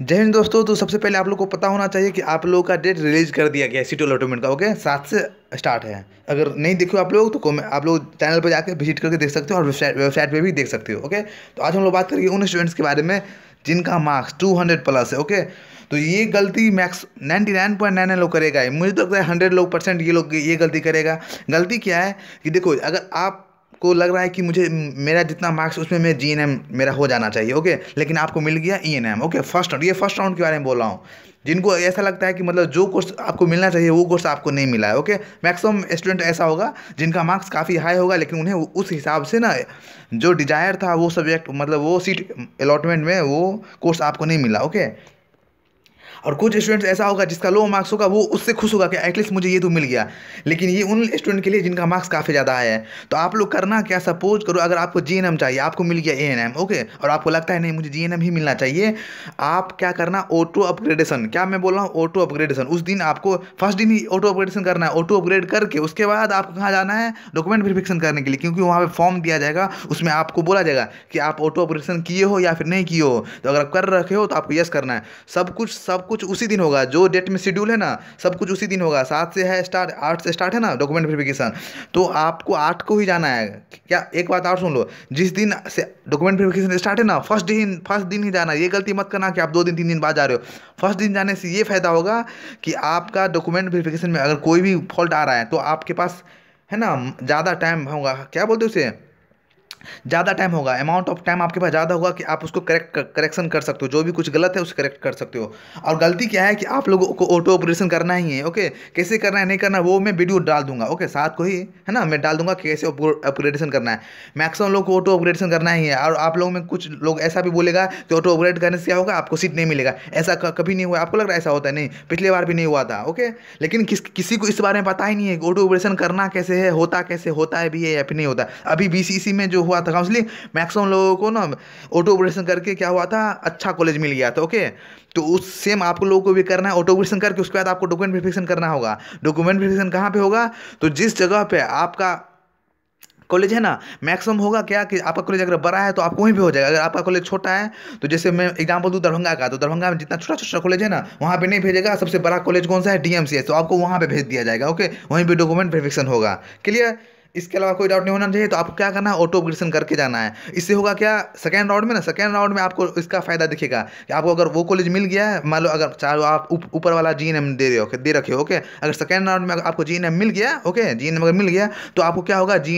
जय हिंद दोस्तों तो सबसे पहले आप लोग को पता होना चाहिए कि आप लोगों का डेट रिलीज कर दिया गया है सिटी अलॉटमेंट का ओके सात से स्टार्ट है अगर नहीं देखो आप लोग तो आप लोग चैनल पर जाकर विजिट करके देख सकते हो और वेबसाइट वेबसाइट पर भी देख सकते हो ओके तो आज हम लोग बात करेंगे उन स्टूडेंट्स के बारे में जिनका मार्क्स टू हंड्रेड प्लस है ओके तो ये गलती max ninety nine point nine nine लोग करेगा मुझे तो लगता है हंड्रेड लोग परसेंट ये लोग ये गलती करेगा गलती क्या है कि देखो अगर आप आपको लग रहा है कि मुझे मेरा जितना मार्क्स उसमें मैं जी मेरा हो जाना चाहिए ओके लेकिन आपको मिल गया ई ओके फर्स्ट राउंड ये फर्स्ट राउंड के बारे में बोल रहा हूँ जिनको ऐसा लगता है कि मतलब जो कोर्स आपको मिलना चाहिए वो कोर्स आपको नहीं मिला है ओके मैक्सिमम स्टूडेंट ऐसा होगा जिनका मार्क्स काफ़ी हाई होगा लेकिन उन्हें उस हिसाब से ना जो डिजायर था वो सब्जेक्ट मतलब वो सीट अलॉटमेंट में वो कोर्स आपको नहीं मिला ओके और कुछ स्टूडेंट्स ऐसा होगा जिसका लो मार्क्स होगा वो उससे खुश होगा कि एटलीस्ट मुझे ये तो मिल गया लेकिन ये उन स्टूडेंट के लिए जिनका मार्क्स काफ़ी ज़्यादा है तो आप लोग करना क्या सपोज करो अगर आपको जी चाहिए आपको मिल गया ए ओके और आपको लगता है नहीं मुझे जी ही मिलना चाहिए आप क्या करना ऑटो अपग्रेडेशन क्या मैं बोल रहा हूँ ऑटो अपग्रेडेशन उस दिन आपको फर्स्ट दिन ही ऑटो अपग्रेडेशन करना है ऑटो अपग्रेड करके उसके बाद आपको कहाँ जाना है डॉक्यूमेंट वेरिफिकेशन करने के लिए क्योंकि वहाँ पर फॉर्म दिया जाएगा उसमें आपको बोला जाएगा कि आप ऑटो अपग्रेडेशन किए हो या फिर नहीं किए हो तो अगर आप कर रखे हो तो आपको यस करना है सब कुछ सब कुछ उसी दिन होगा जो डेट में शेड्यूल है ना सब कुछ उसी दिन होगा सात से है स्टार्ट आठ से स्टार्ट है ना डॉक्यूमेंट वेरिफिकेशन तो आपको आठ को ही जाना है क्या एक बात और सुन लो जिस दिन से डॉक्यूमेंट वेरिफिकेशन स्टार्ट है ना फर्स्ट दिन फर्स्ट दिन ही जाना ये गलती मत करना कि आप दो दिन तीन दिन बाद जा रहे हो फर्स्ट दिन जाने से ये फ़ायदा होगा कि आपका डॉक्यूमेंट वेरिफिकेशन में अगर कोई भी फॉल्ट आ रहा है तो आपके पास है ना ज़्यादा टाइम होगा क्या बोलते उसे ज़्यादा टाइम होगा अमाउंट ऑफ टाइम आपके पास ज़्यादा होगा कि आप उसको करेक्ट करेक्शन कर सकते हो जो भी कुछ गलत है उसे करेक्ट कर सकते हो और गलती क्या है कि आप लोगों को ऑटो ऑपरेशन करना ही है ओके कैसे करना है नहीं करना वो मैं वीडियो डाल दूंगा ओके साथ को ही है ना मैं डाल दूंगा कैसे ऑपरेशन करना है मैक्सिमम लोग को ऑटो ऑपरेशन करना ही है और आप लोगों में कुछ लोग ऐसा भी बोलेगा कि ऑटो ऑपरेट करने से क्या होगा आपको सीट नहीं मिलेगा ऐसा कभी नहीं हुआ आपको लग रहा है ऐसा होता है नहीं पिछले बार भी नहीं हुआ था ओके लेकिन किसी को इस बारे में पता ही नहीं है कि ऑटो ऑपरेशन करना कैसे है होता कैसे होता है भी है या फिर नहीं होता अभी बी में जो हुआ हुआ था काउंसलिंग मैक्सिमम लोगों को ना ऑटो ऑपरेशन करके क्या हुआ था अच्छा कॉलेज मिल गया था ओके तो उस सेम आप लोगों को भी करना है ऑटो ऑपरेशन करके उसके बाद आपको डॉक्यूमेंट वेरीफिकेशन करना होगा डॉक्यूमेंट वेरीफिकेशन कहाँ पर होगा तो जिस जगह पर आपका कॉलेज है ना मैक्सिमम होगा क्या कि आपका कॉलेज अगर बड़ा है तो आपको वहीं भी हो जाएगा अगर आपका कॉलेज छोटा है तो जैसे मैं एग्जांपल दूँ दरभंगा का तो दरभंगा में जितना छोटा छोटा कॉलेज है ना वहाँ पे नहीं भेजेगा सबसे बड़ा कॉलेज कौन सा है डीएमसीएस तो आपको वहाँ पे भेज दिया जाएगा ओके वहीं पर डॉक्यूमेंट वेरीफिकेशन होगा क्लियर इसके अलावा कोई डाउट नहीं होना चाहिए तो आपको क्या करना है ऑटो अपग्रेडेशन करके जाना है इससे होगा क्या सेकेंड राउंड में ना सेकेंड राउंड में आपको इसका फ़ायदा दिखेगा कि आपको अगर वो कॉलेज मिल गया है मान लो अगर चाहे आप ऊपर वाला जी एन दे रहे हो दे रखे हो ओके अगर सेकेंड राउंड में आपको जी मिल गया ओके जी अगर मिल गया तो आपको क्या होगा जी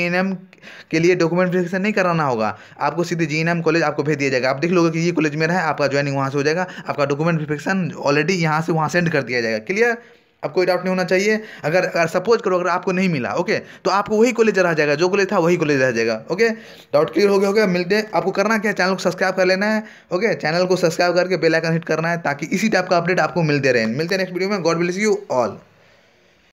के लिए डॉक्यूमेंट वेरिफिकेशन नहीं कराना होगा आपको सीधे जी कॉलेज आपको भेज दिया जाएगा आप देख लोगे कि ये कॉलेज मेरा है आपका ज्वाइनिंग वहाँ से हो जाएगा आपका डॉक्यूमेंट वेरिफिकेशन ऑलरेडी यहाँ से वहाँ सेंड कर दिया जाएगा क्लियर अब कोई डाउट नहीं होना चाहिए अगर अगर सपोज करो अगर आपको नहीं मिला ओके तो आपको वही कॉलेज रह जाएगा जो कॉलेज था वही कॉलेज रह जाएगा ओके डाउट क्लियर हो गया होगा मिलते हैं आपको करना क्या चैनल को सब्सक्राइब कर लेना है ओके चैनल को सब्सक्राइब करके बेल आइकन हिट करना है ताकि इसी टाइप का अपडेट आपको मिलते रहे मिलते हैं नेक्स्ट वीडियो में गॉड ब्लेस यू ऑल